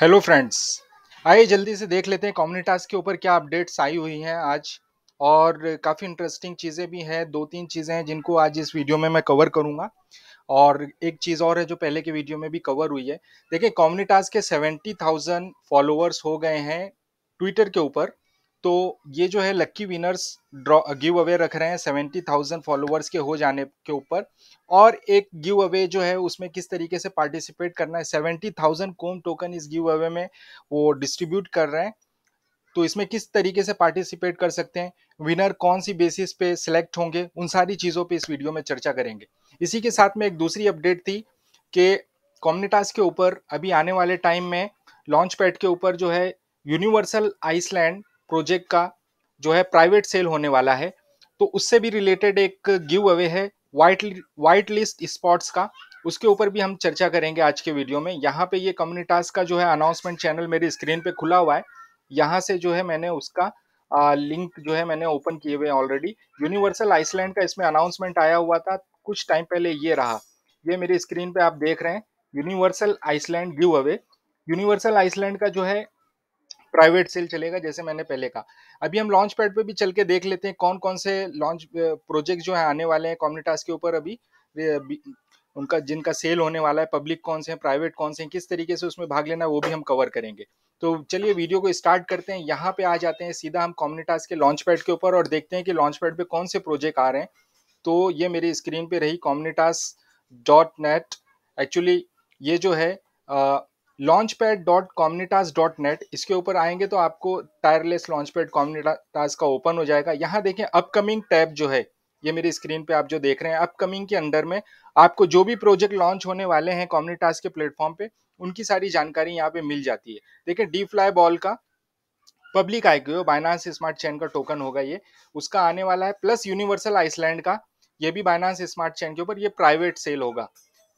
hello friends आइए जल्दी से देख लेते हैं कॉम्युनिटास टास्क के ऊपर क्या अपडेट्स आई हुई हैं आज और काफ़ी इंटरेस्टिंग चीज़ें भी हैं दो तीन चीज़ें हैं जिनको आज इस वीडियो में मैं कवर करूँगा और एक चीज़ और है जो पहले के वीडियो में भी कवर हुई है देखिए कॉम्युनिटास के सेवेंटी थाउजेंड फॉलोअर्स हो गए हैं ट्विटर के ऊपर तो ये जो है lucky winners draw giveaway रख रहे हैं सेवेंटी थाउजेंड फॉलोअर्स के हो जाने के ऊपर और एक गिव अवे जो है उसमें किस तरीके से पार्टिसिपेट करना है सेवेंटी थाउजेंड कोम टोकन इस गिव अवे में वो डिस्ट्रीब्यूट कर रहे हैं तो इसमें किस तरीके से पार्टिसिपेट कर सकते हैं विनर कौन सी बेसिस पे सिलेक्ट होंगे उन सारी चीज़ों पे इस वीडियो में चर्चा करेंगे इसी के साथ में एक दूसरी अपडेट थी कि कॉम्निटास के ऊपर अभी आने वाले टाइम में लॉन्च पैड के ऊपर जो है यूनिवर्सल आइसलैंड प्रोजेक्ट का जो है प्राइवेट सेल होने वाला है तो उससे भी रिलेटेड एक गिव अवे है वाइट वाइट लिस्ट स्पॉट्स का उसके ऊपर भी हम चर्चा करेंगे आज के वीडियो में यहाँ पे ये कम्युनिटास का जो है अनाउंसमेंट चैनल मेरी स्क्रीन पे खुला हुआ है यहाँ से जो है मैंने उसका आ, लिंक जो है मैंने ओपन किए हुए ऑलरेडी यूनिवर्सल आइसलैंड का इसमें अनाउंसमेंट आया हुआ था कुछ टाइम पहले ये रहा ये मेरी स्क्रीन पे आप देख रहे हैं Universal Island giveaway Universal Iceland का जो है प्राइवेट सेल चलेगा जैसे मैंने पहले कहा अभी हम लॉन्च पैड पर भी चल के देख लेते हैं कौन कौन से लॉन्च प्रोजेक्ट जो है आने वाले हैं कॉम्युनिटास के ऊपर अभी उनका जिनका सेल होने वाला है पब्लिक कौन से हैं प्राइवेट कौन से हैं किस तरीके से उसमें भाग लेना है वो भी हम कवर करेंगे तो चलिए वीडियो को स्टार्ट करते हैं यहाँ पे आ जाते हैं सीधा हम कॉम्युनिटास के लॉन्च पैड के ऊपर और देखते हैं कि लॉन्च पैड पे कौन से प्रोजेक्ट आ रहे हैं तो ये मेरी स्क्रीन पे रही कॉम्युनिटास डॉट नेट एक्चुअली ये जो है आ, launch dot Kommunitas dot net इसके ऊपर आएंगे तो आपको टायरलेस लॉन्चपैड पैड का ओपन हो जाएगा यहाँ देखें अपकमिंग टैब जो है ये मेरी स्क्रीन पे आप जो देख रहे हैं अपकमिंग के अंडर में आपको जो भी प्रोजेक्ट लॉन्च होने वाले हैं कॉम्निटास के प्लेटफॉर्म पे उनकी सारी जानकारी यहाँ पे मिल जाती है देखिए डी फ्लाई बॉल का public I Q Binance Smart Chain का टोकन होगा ये उसका आने वाला है प्लस यूनिवर्सल आइसलैंड का ये भी बाइनांस स्मार्ट चैन के ऊपर ये प्राइवेट सेल होगा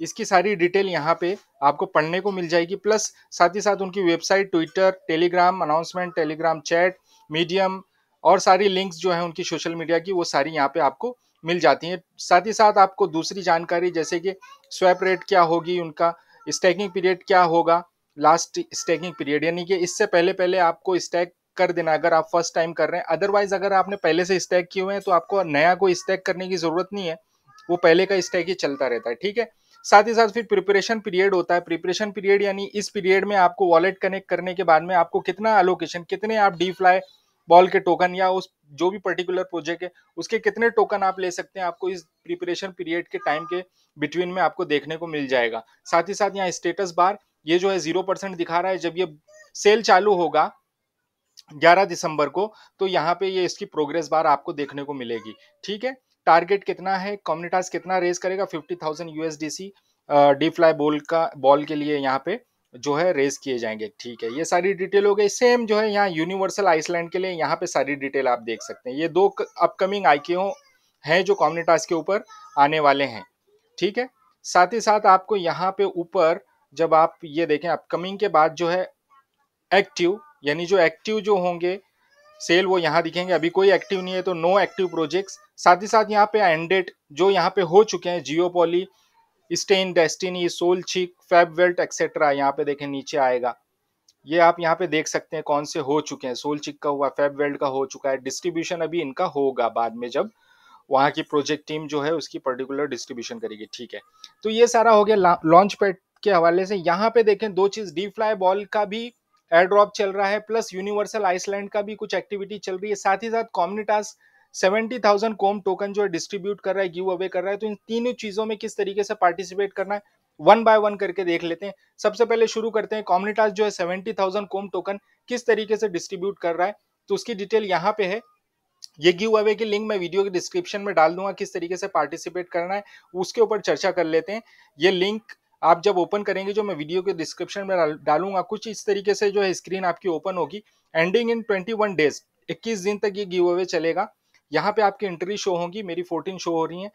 इसकी सारी डिटेल यहाँ पे आपको पढ़ने को मिल जाएगी प्लस साथ ही साथ उनकी website Twitter Telegram announcement Telegram chat Medium और सारी लिंक्स जो है उनकी सोशल मीडिया की वो सारी यहाँ पे आपको मिल जाती हैं साथ ही साथ आपको दूसरी जानकारी जैसे कि स्वैप रेट क्या होगी उनका स्टैकिंग पीरियड क्या होगा लास्ट स्टैकिंग पीरियड यानी कि इससे पहले पहले आपको स्टैक कर देना अगर आप फर्स्ट टाइम कर रहे हैं अदरवाइज अगर आपने पहले से स्टैक किए हुए हैं तो आपको नया कोई स्टैक करने की ज़रूरत नहीं है वो पहले का स्टैक ही चलता रहता है ठीक है साथ ही साथ फिर प्रिपरेशन पीरियड होता है प्रिपरेशन पीरियड यानी इस पीरियड में आपको वॉलेट कनेक्ट करने के बाद में आपको कितना अलोकेशन कितने आप डी फ्लाई बॉल के टोकन या उस जो भी पर्टिकुलर प्रोजेक्ट है उसके कितने टोकन आप ले सकते हैं आपको इस प्रिपरेशन पीरियड के टाइम के बिटवीन में आपको देखने को मिल जाएगा साथ ही साथ यहाँ स्टेटस बार ये जो है जीरो परसेंट दिखा रहा है जब ये सेल चालू होगा 11 दिसंबर को तो यहाँ पे ये इसकी प्रोग्रेस बार आपको देखने को मिलेगी ठीक है टारगेट कितना है कॉम्युनिटास कितना रेज करेगा fifty thousand USDC D fly ball का बॉल के लिए यहाँ पे जो है रेज किए जाएंगे ठीक है ये सारी डिटेल हो गई सेम जो है यहाँ यूनिवर्सल आइसलैंड के लिए यहाँ पे सारी डिटेल आप देख सकते हैं ये दो अपकमिंग आई हैं जो कॉम्युनिटास के ऊपर आने वाले हैं ठीक है साथ ही साथ आपको यहाँ पे ऊपर जब आप ये देखें अपकमिंग के बाद जो है एक्टिव यानी जो एक्टिव जो होंगे सेल वो यहाँ दिखेंगे अभी कोई एक्टिव नहीं है तो नो एक्टिव प्रोजेक्ट्स साथ ही साथ यहाँ पे एंडेड जो यहाँ पे हो चुके हैं जियो पॉली स्टेन डेस्टिनी सोल चिक फैब वेल्ट एक्सेट्रा यहाँ पे देखें नीचे आएगा ये आप यहाँ पे देख सकते हैं कौन से हो चुके हैं सोल चिक का हुआ फैब वेल्ट का हो चुका है डिस्ट्रीब्यूशन अभी इनका होगा बाद में जब वहाँ की प्रोजेक्ट टीम जो है उसकी पर्टिकुलर डिस्ट्रीब्यूशन करेगी ठीक है तो ये सारा हो गया लॉन्च पैड के हवाले से यहाँ पे देखें दो चीज डी फ्लाई बॉल का भी एयर ड्रॉप चल रहा है प्लस यूनिवर्सल आइसलैंड का भी कुछ एक्टिविटी चल रही है साथ ही साथ कॉम्युनिटास 70,000 थाउजेंड कोम टोकन जो है डिस्ट्रीब्यूट कर रहा है गिव अवे कर रहा है तो इन तीनों चीज़ों में किस तरीके से पार्टिसिपेट करना है वन बाय वन करके देख लेते हैं सबसे पहले शुरू करते हैं कॉम्युनिटास जो है सेवेंटी थाउजेंड कोम टोकन किस तरीके से डिस्ट्रीब्यूट कर रहा है तो उसकी डिटेल यहाँ पे है ये गिव अवे की लिंक मैं वीडियो के डिस्क्रिप्शन में डाल दूंगा किस तरीके से पार्टिसिपेट करना है उसके ऊपर चर्चा कर लेते हैं ये लिंक आप जब ओपन करेंगे जो मैं वीडियो के डिस्क्रिप्शन में डालूंगा कुछ इस तरीके से जो है स्क्रीन आपकी ओपन होगी एंडिंग इन 21 डेज 21 दिन तक ये गिव अवे चलेगा यहाँ पे आपकी एंट्री शो होंगी मेरी 14 शो हो रही है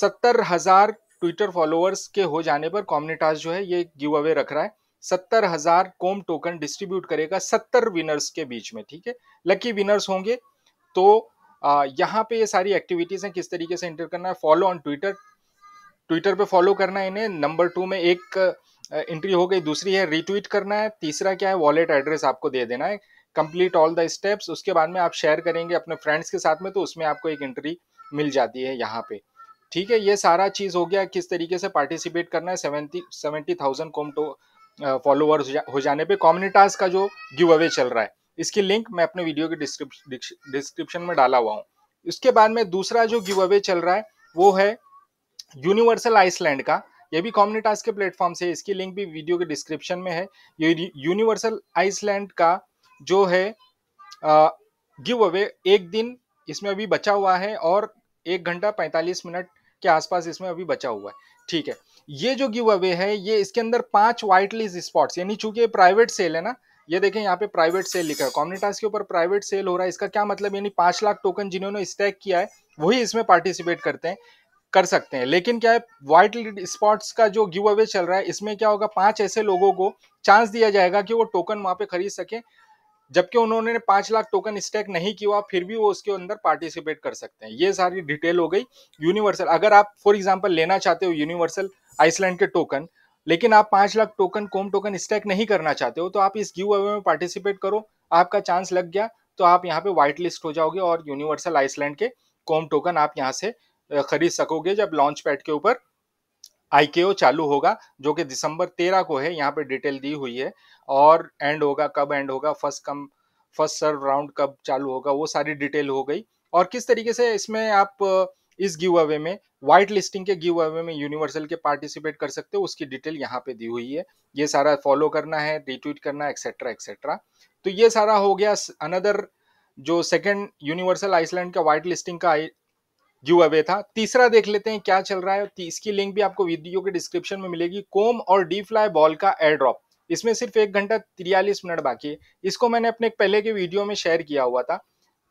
सत्तर हज़ार ट्विटर फॉलोअर्स के हो जाने पर कॉम्युनिटाज जो है ये गिव अवे रख रहा है सत्तर हज़ार कोम टोकन डिस्ट्रीब्यूट करेगा सत्तर विनर्स के बीच में ठीक है लकी विनर्स होंगे तो यहाँ पे ये सारी एक्टिविटीज़ हैं किस तरीके से इंटर करना है फॉलो ऑन ट्विटर ट्विटर पे फॉलो करना है इन्हें नंबर टू में एक एंट्री हो गई दूसरी है रीट्वीट करना है तीसरा क्या है वॉलेट एड्रेस आपको दे देना है कंप्लीट ऑल द स्टेप्स उसके बाद में आप शेयर करेंगे अपने फ्रेंड्स के साथ में तो उसमें आपको एक एंट्री मिल जाती है यहाँ पे ठीक है ये सारा चीज़ हो गया किस तरीके से पार्टिसिपेट करना है सेवेंटी सेवेंटी थाउजेंड कोम टो फॉलोअर्स हो, जाने पे कॉम्युनिटाज का जो गिव अवे चल रहा है इसकी लिंक मैं अपने वीडियो के डिस्क्रिप्शन में डाला हुआ हूँ इसके बाद में दूसरा जो गिव अवे चल रहा है वो है यूनिवर्सल आइसलैंड का ये भी कॉमनी के प्लेटफॉर्म से इसकी लिंक भी वीडियो के डिस्क्रिप्शन में है ये यूनिवर्सल आइसलैंड का जो है गिव अवे एक दिन इसमें अभी बचा हुआ है और एक घंटा पैंतालीस मिनट के आसपास इसमें अभी बचा हुआ है ठीक है ये जो गिव अवे है ये इसके अंदर पांच व्हाइट लिस्ट स्पॉट्स यानी चूंकि प्राइवेट सेल है ना ये देखें यहाँ पे प्राइवेट सेल लिखा है कॉम्युनिटास के ऊपर प्राइवेट सेल हो रहा है इसका क्या मतलब यानी पांच लाख टोकन जिन्होंने स्टैक किया है वही इसमें पार्टिसिपेट करते हैं कर सकते हैं लेकिन क्या है वाइट स्पॉट्स का जो गिव अवे चल रहा है इसमें क्या होगा पांच ऐसे लोगों को चांस दिया जाएगा कि वो टोकन वहां पे खरीद सके जबकि उन्होंने पांच लाख टोकन स्टैक नहीं किया फिर भी वो उसके अंदर पार्टिसिपेट कर सकते हैं ये सारी डिटेल हो गई यूनिवर्सल अगर आप फॉर एग्जाम्पल लेना चाहते हो यूनिवर्सल आइसलैंड के टोकन लेकिन आप पांच लाख टोकन कोम टोकन स्टैक नहीं करना चाहते हो तो आप इस गिव अवे में पार्टिसिपेट करो आपका चांस लग गया तो आप यहाँ पे व्हाइट लिस्ट हो जाओगे और यूनिवर्सल आइसलैंड के कोम टोकन आप यहाँ से खरीद सकोगे जब लॉन्च पैड के ऊपर आई चालू होगा जो कि दिसंबर तेरह को है यहाँ पे डिटेल दी हुई है और एंड होगा कब एंड होगा first come first serve round कब चालू होगा वो सारी डिटेल हो गई और किस तरीके से इसमें आप इस गिव अवे में व्हाइट लिस्टिंग के गिव अवे में यूनिवर्सल के पार्टिसिपेट कर सकते हो उसकी डिटेल यहाँ पे दी हुई है ये सारा फॉलो करना है रिट्वीट करना एक्सेट्रा एक्सेट्रा तो ये सारा हो गया अनदर जो सेकेंड यूनिवर्सल आइसलैंड का वाइट लिस्टिंग का यू अवे था तीसरा देख लेते हैं क्या चल रहा है इसकी लिंक भी आपको वीडियो के डिस्क्रिप्शन में मिलेगी कोम और डी फ्लाई बॉल का एयर ड्रॉप इसमें सिर्फ एक घंटा तिरयालीस मिनट बाकी है इसको मैंने अपने पहले के वीडियो में शेयर किया हुआ था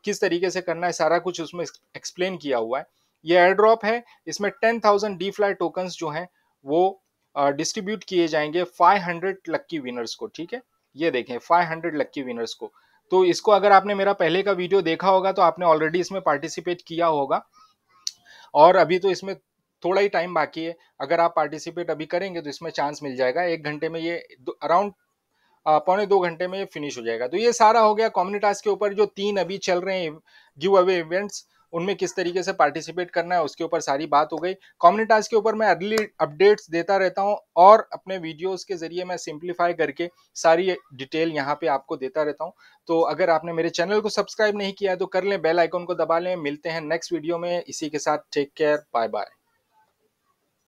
किस तरीके से करना है सारा कुछ उसमें एक्सप्लेन किया हुआ है ये एयर ड्रॉप है इसमें टेन थाउजेंड डी फ्लाई टोकन्स जो हैं वो डिस्ट्रीब्यूट किए जाएंगे फाइव हंड्रेड लक्की विनर्स को ठीक है ये देखें फाइव हंड्रेड लक्की विनर्स को तो इसको अगर आपने मेरा पहले का वीडियो देखा होगा तो आपने ऑलरेडी इसमें पार्टिसिपेट किया होगा और अभी तो इसमें थोड़ा ही टाइम बाकी है अगर आप पार्टिसिपेट अभी करेंगे तो इसमें चांस मिल जाएगा एक घंटे में ये अराउंड पौने दो घंटे में ये फिनिश हो जाएगा तो ये सारा हो गया कॉम्युनिटास के ऊपर जो तीन अभी चल रहे हैं गिव अवे इवेंट्स उनमें किस तरीके से पार्टिसिपेट करना है उसके ऊपर सारी बात हो गई कॉमन टास्क के ऊपर मैं अर्ली अपडेट्स देता रहता हूँ और अपने वीडियोस के जरिए मैं सिंप्लीफाई करके सारी डिटेल यहाँ पे आपको देता रहता हूँ तो अगर आपने मेरे चैनल को सब्सक्राइब नहीं किया तो कर लें बेल आइकॉन को दबा लें मिलते हैं नेक्स्ट वीडियो में इसी के साथ टेक केयर बाय बाय